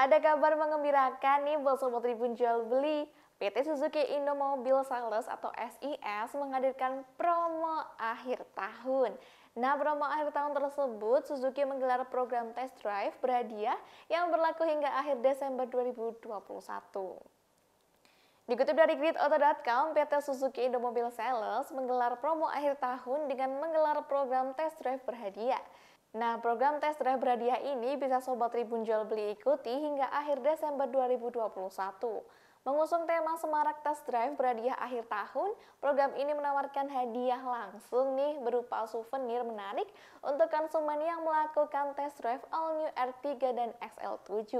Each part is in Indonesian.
Ada kabar mengembirakan nih buat Sobat Tribun Jual Beli. PT Suzuki Mobil Sales atau SIS menghadirkan promo akhir tahun. Nah, promo akhir tahun tersebut Suzuki menggelar program test drive berhadiah yang berlaku hingga akhir Desember 2021. Dikutip dari gridauto.com, PT Suzuki Mobil Sales menggelar promo akhir tahun dengan menggelar program test drive berhadiah. Nah, program tes drive berhadiah ini bisa Sobat Tribun Jual Beli ikuti hingga akhir Desember 2021. Mengusung tema Semarak Tes Drive berhadiah akhir tahun, program ini menawarkan hadiah langsung nih berupa souvenir menarik untuk konsumen yang melakukan tes drive all new R3 dan XL7.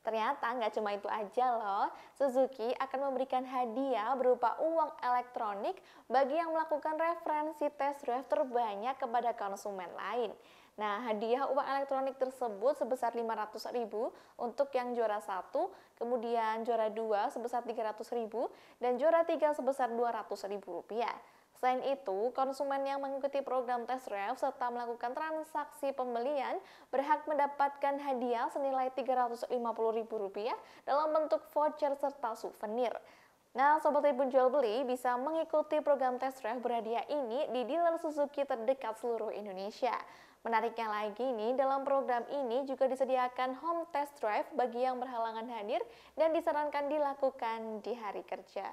Ternyata nggak cuma itu aja loh, Suzuki akan memberikan hadiah berupa uang elektronik bagi yang melakukan referensi tes drive terbanyak kepada konsumen lain. Nah, hadiah uang elektronik tersebut sebesar 500 ribu untuk yang juara satu, kemudian juara dua sebesar 300 ribu, dan juara tiga sebesar 200 ribu rupiah. Selain itu, konsumen yang mengikuti program tes drive serta melakukan transaksi pembelian berhak mendapatkan hadiah senilai Rp350.000 dalam bentuk voucher serta souvenir. Nah, Sobat Tribun Jual Beli bisa mengikuti program tes drive berhadiah ini di dealer Suzuki terdekat seluruh Indonesia. Menariknya lagi nih, dalam program ini juga disediakan home test drive bagi yang berhalangan hadir dan disarankan dilakukan di hari kerja.